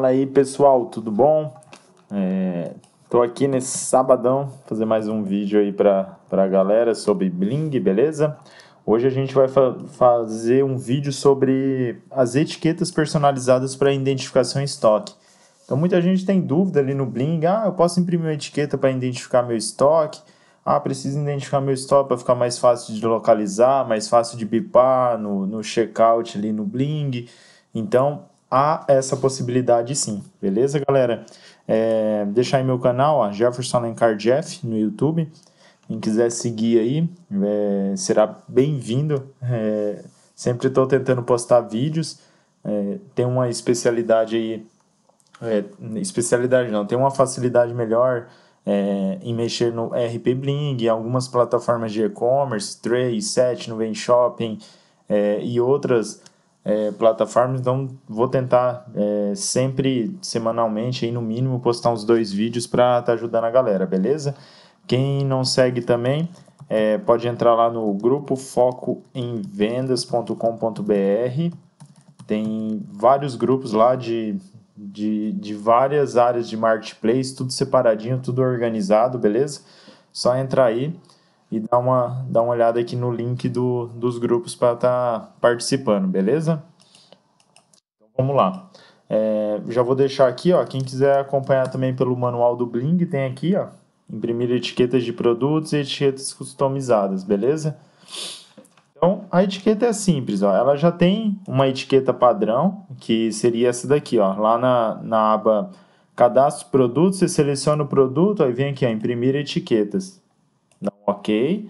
Fala aí pessoal, tudo bom? É, tô aqui nesse sabadão fazer mais um vídeo aí pra, pra galera sobre bling, beleza? Hoje a gente vai fa fazer um vídeo sobre as etiquetas personalizadas para identificação em estoque. Então muita gente tem dúvida ali no bling, ah, eu posso imprimir uma etiqueta para identificar meu estoque? Ah, preciso identificar meu estoque para ficar mais fácil de localizar, mais fácil de bipar no, no checkout ali no bling. Então, há essa possibilidade sim, beleza, galera? É, deixar aí meu canal, ó, Jefferson Alencar Jeff, no YouTube. Quem quiser seguir aí, é, será bem-vindo. É, sempre estou tentando postar vídeos. É, tem uma especialidade aí, é, especialidade não, tem uma facilidade melhor é, em mexer no RP Bling, algumas plataformas de e-commerce, 7, Set, Vem Shopping e outras é, plataformas, então vou tentar é, sempre, semanalmente, aí no mínimo, postar uns dois vídeos para estar tá ajudando a galera, beleza? Quem não segue também, é, pode entrar lá no grupo focoemvendas.com.br. Tem vários grupos lá de, de, de várias áreas de marketplace, tudo separadinho, tudo organizado, beleza? Só entrar aí e dá uma, dá uma olhada aqui no link do, dos grupos para estar tá participando, beleza? Então vamos lá. É, já vou deixar aqui, ó, quem quiser acompanhar também pelo manual do Bling, tem aqui, ó, imprimir etiquetas de produtos e etiquetas customizadas, beleza? Então, a etiqueta é simples, ó, ela já tem uma etiqueta padrão, que seria essa daqui, ó, lá na, na aba cadastro produtos, você seleciona o produto, aí vem aqui, ó, imprimir etiquetas ok.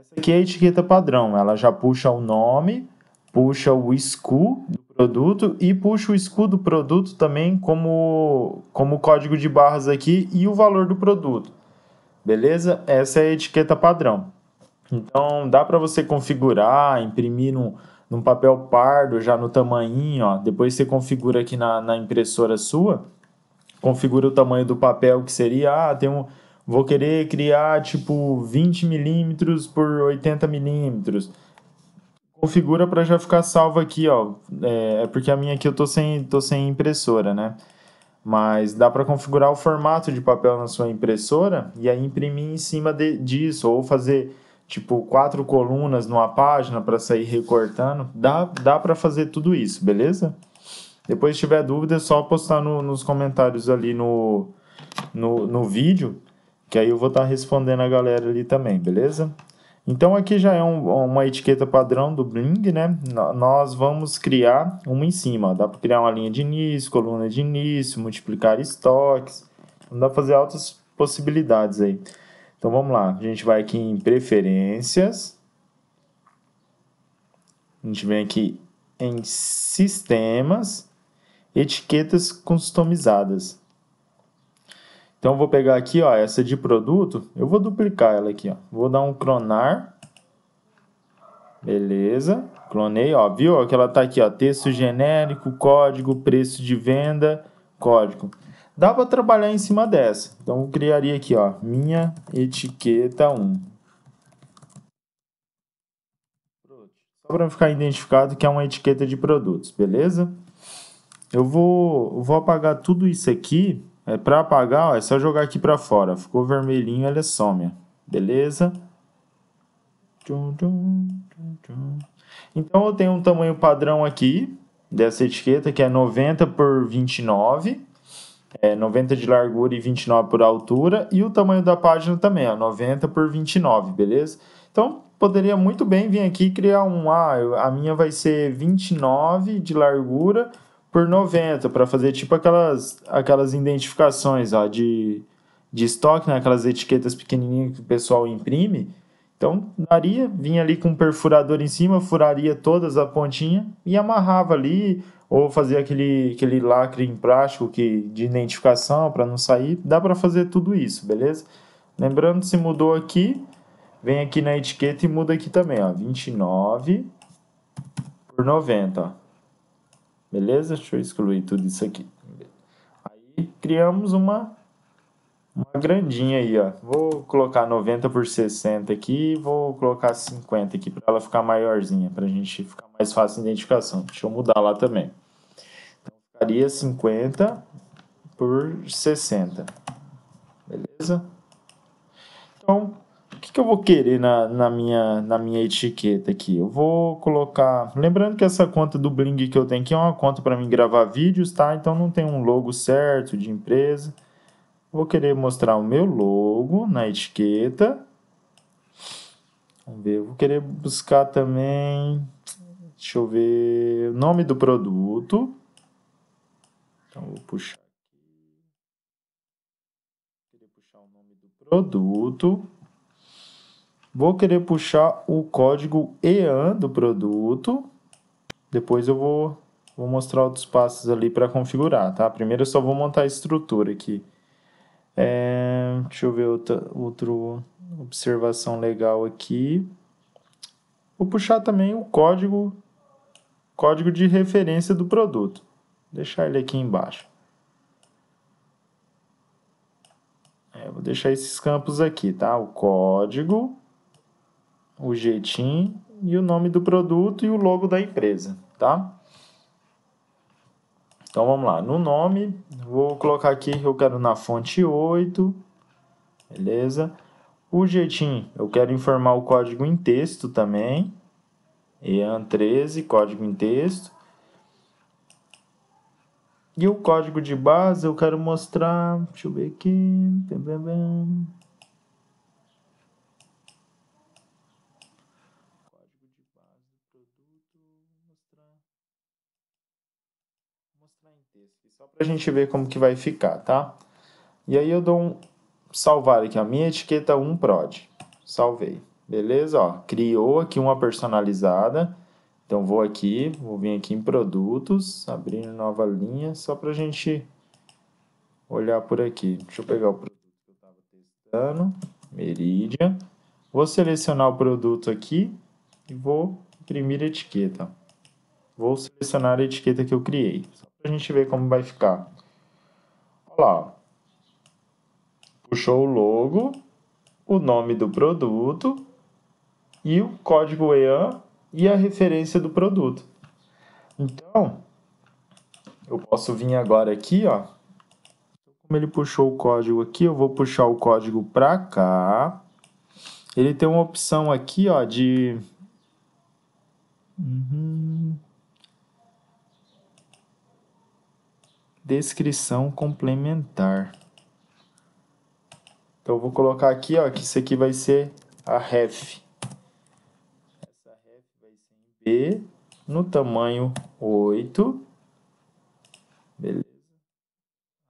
Essa aqui é a etiqueta padrão, ela já puxa o nome, puxa o SKU do produto e puxa o SKU do produto também como, como código de barras aqui e o valor do produto. Beleza? Essa é a etiqueta padrão. Então dá para você configurar, imprimir num, num papel pardo já no tamanho, ó. Depois você configura aqui na, na impressora sua, configura o tamanho do papel que seria, ah, tem um Vou querer criar tipo 20 milímetros por 80 milímetros. Configura para já ficar salvo aqui, ó. É, é porque a minha aqui eu tô sem, tô sem impressora, né? Mas dá para configurar o formato de papel na sua impressora e aí imprimir em cima de, disso ou fazer tipo quatro colunas numa página para sair recortando. Dá, dá para fazer tudo isso, beleza? Depois, se tiver dúvida, é só postar no, nos comentários ali no, no, no vídeo que aí eu vou estar tá respondendo a galera ali também, beleza? Então aqui já é um, uma etiqueta padrão do Bling, né? Nós vamos criar uma em cima. Dá para criar uma linha de início, coluna de início, multiplicar estoques. Dá para fazer altas possibilidades aí. Então vamos lá. A gente vai aqui em preferências. A gente vem aqui em sistemas, etiquetas customizadas. Então vou pegar aqui, ó, essa de produto, eu vou duplicar ela aqui, ó. Vou dar um clonar. Beleza. Clonei, ó, viu? Que ela tá aqui, ó, texto genérico, código, preço de venda, código. Dá para trabalhar em cima dessa. Então eu criaria aqui, ó, minha etiqueta 1. Só para ficar identificado que é uma etiqueta de produtos, beleza? Eu vou, eu vou apagar tudo isso aqui é, para apagar, ó, é só jogar aqui para fora. Ficou vermelhinho, ela some. Beleza? Então eu tenho um tamanho padrão aqui dessa etiqueta que é 90 por 29. É 90 de largura e 29 por altura. E o tamanho da página também, ó, 90 por 29, beleza? Então poderia muito bem vir aqui e criar um. Ah, a minha vai ser 29 de largura por 90 para fazer tipo aquelas aquelas identificações ó, de, de estoque, né? aquelas etiquetas pequenininhas que o pessoal imprime. Então daria, vinha ali com um perfurador em cima, furaria todas a pontinha e amarrava ali, ou fazia aquele, aquele lacre em plástico que, de identificação para não sair. Dá para fazer tudo isso, beleza? Lembrando, se mudou aqui, vem aqui na etiqueta e muda aqui também, ó, 29 por 90, ó. Beleza? Deixa eu excluir tudo isso aqui. Aí criamos uma, uma grandinha aí, ó. Vou colocar 90 por 60 aqui, vou colocar 50 aqui para ela ficar maiorzinha, para a gente ficar mais fácil a identificação. Deixa eu mudar lá também. Então, ficaria 50 por 60. Beleza? Então, que, que eu vou querer na, na, minha, na minha etiqueta aqui? Eu vou colocar. Lembrando que essa conta do Bling que eu tenho aqui é uma conta para mim gravar vídeos, tá? Então não tem um logo certo de empresa. Vou querer mostrar o meu logo na etiqueta. Vamos ver. Eu vou querer buscar também. Deixa eu ver. Nome do produto. Então vou puxar. Vou puxar o nome do produto. Vou querer puxar o código EAN do produto. Depois eu vou, vou mostrar outros passos ali para configurar, tá? Primeiro eu só vou montar a estrutura aqui. É, deixa eu ver outra, outra observação legal aqui. Vou puxar também o código, código de referência do produto. Vou deixar ele aqui embaixo. É, vou deixar esses campos aqui, tá? O código o jeitinho e o nome do produto e o logo da empresa, tá? Então vamos lá, no nome, vou colocar aqui eu quero na fonte 8, beleza? O jeitinho, eu quero informar o código em texto também, EAN13, código em texto. E o código de base eu quero mostrar, deixa eu ver aqui, mostrar em texto aqui, só para a gente ver como que vai ficar, tá? E aí eu dou um salvar aqui, a minha etiqueta 1 prod. Salvei. Beleza, ó, criou aqui uma personalizada. Então vou aqui, vou vir aqui em produtos, abrir nova linha, só para a gente olhar por aqui. Deixa eu pegar o produto que eu estava testando, Meridia. Vou selecionar o produto aqui e vou imprimir a etiqueta. Vou selecionar a etiqueta que eu criei, só para a gente ver como vai ficar. Olha lá, puxou o logo, o nome do produto e o código EAN e a referência do produto. Então, eu posso vir agora aqui, ó. Então, como ele puxou o código aqui, eu vou puxar o código para cá. Ele tem uma opção aqui, ó, de... Uhum. descrição complementar. Então, vou colocar aqui, ó, que isso aqui vai ser a ref. Essa ref vai ser em B, no tamanho 8. Beleza?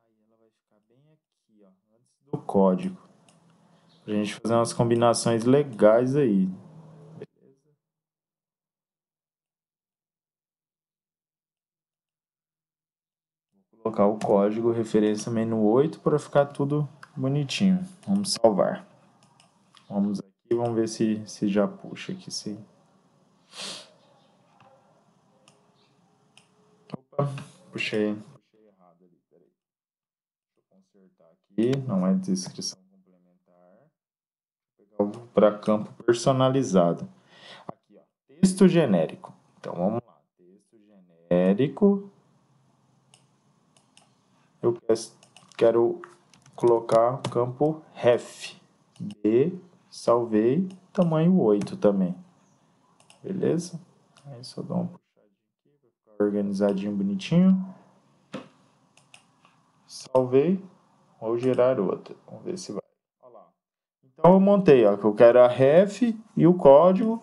Aí ela vai ficar bem aqui, ó, antes do código. Pra gente fazer umas combinações legais aí. colocar o código referência menu 8 para ficar tudo bonitinho. Vamos salvar. Vamos aqui, vamos ver se, se já puxa aqui. Se... Opa, puxei, puxei errado ali, peraí. Deixa eu consertar aqui, não é descrição complementar. Vou pegar para campo personalizado. Aqui, ó, texto genérico. Então vamos lá, texto genérico eu quero colocar o campo ref. B, salvei, tamanho 8 também. Beleza? Aí só dou uma puxadinha aqui para ficar organizadinho, bonitinho. Salvei, vou gerar outra. Vamos ver se vai. Então eu montei, ó, que eu quero a ref e o código,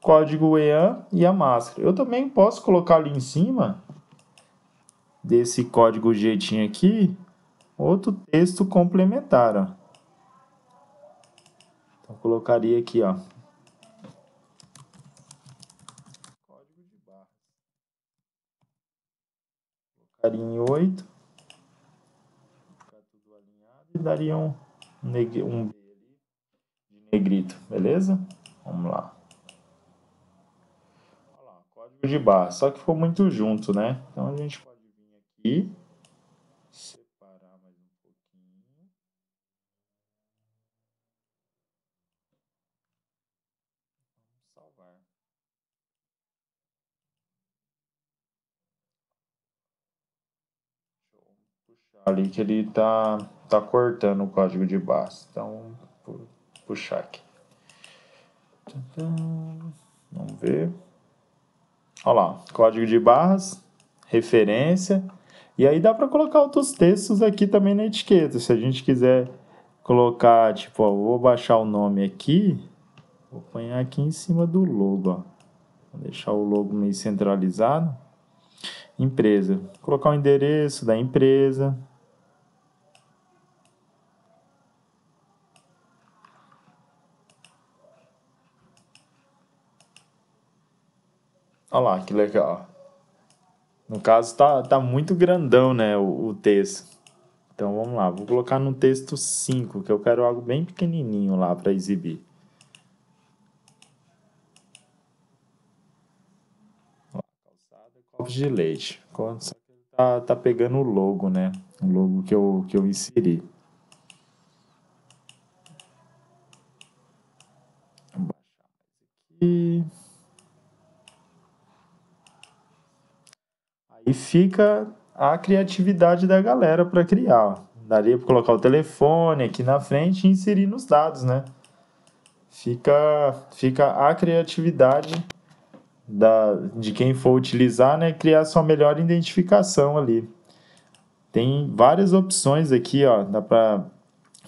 código EAN e a máscara. Eu também posso colocar ali em cima desse código jeitinho aqui, outro texto complementar, ó. Então, colocaria aqui, ó. Código de barras. Colocaria em 8. Ficar tudo alinhado e daria um, um de negrito, beleza? Vamos lá. Olha lá, código de bar, só que ficou muito junto, né? Então, a gente e separar mais um pouquinho. Vamos salvar. Deixa eu puxar ali que ele tá, tá cortando o código de base. Então, vou puxar aqui. Vamos ver. Olha lá, código de barras, referência e aí dá para colocar outros textos aqui também na etiqueta. Se a gente quiser colocar, tipo, ó, vou baixar o nome aqui, vou apanhar aqui em cima do logo, ó. Vou deixar o logo meio centralizado. Empresa. Vou colocar o endereço da empresa. Olha lá, que legal. No caso, tá, tá muito grandão, né, o, o texto. Então vamos lá, vou colocar no texto 5, que eu quero algo bem pequenininho lá para exibir. copos de leite. tá, tá pegando o logo, né? O logo que eu, que eu inseri. E fica a criatividade da galera para criar. Daria para colocar o telefone aqui na frente e inserir nos dados, né? Fica, fica a criatividade da, de quem for utilizar, né? Criar sua melhor identificação ali. Tem várias opções aqui, ó. Dá para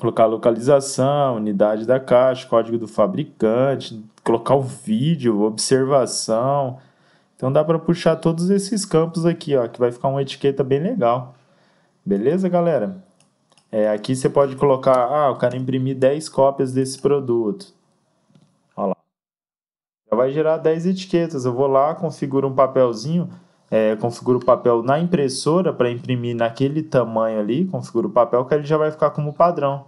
colocar localização, unidade da caixa, código do fabricante, colocar o vídeo, observação, então dá para puxar todos esses campos aqui, ó, que vai ficar uma etiqueta bem legal. Beleza, galera? É, aqui você pode colocar, ah, eu quero imprimir 10 cópias desse produto. Olha lá. Já vai gerar 10 etiquetas. Eu vou lá, configuro um papelzinho, é, configuro o papel na impressora para imprimir naquele tamanho ali, configuro o papel que ele já vai ficar como padrão.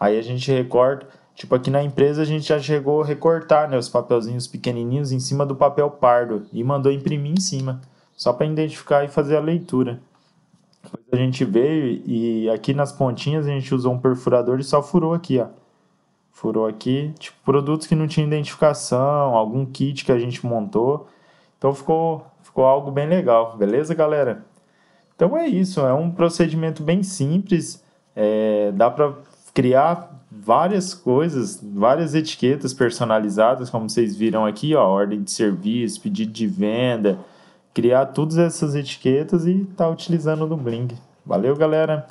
Aí a gente recorta. Tipo, aqui na empresa a gente já chegou a recortar né, os papelzinhos pequenininhos em cima do papel pardo e mandou imprimir em cima, só para identificar e fazer a leitura. Depois a gente veio e aqui nas pontinhas a gente usou um perfurador e só furou aqui, ó. Furou aqui, tipo, produtos que não tinham identificação, algum kit que a gente montou. Então ficou, ficou algo bem legal, beleza, galera? Então é isso, é um procedimento bem simples, é, dá para criar várias coisas, várias etiquetas personalizadas, como vocês viram aqui, ó, ordem de serviço, pedido de venda, criar todas essas etiquetas e tá utilizando no Bling. Valeu, galera.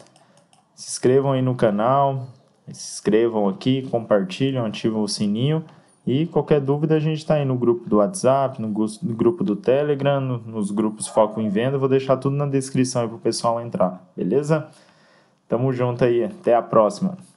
Se inscrevam aí no canal, se inscrevam aqui, compartilham, ativam o sininho. E qualquer dúvida, a gente está aí no grupo do WhatsApp, no grupo do Telegram, nos grupos Foco em Venda. Vou deixar tudo na descrição aí para o pessoal entrar, beleza? Tamo junto aí, até a próxima.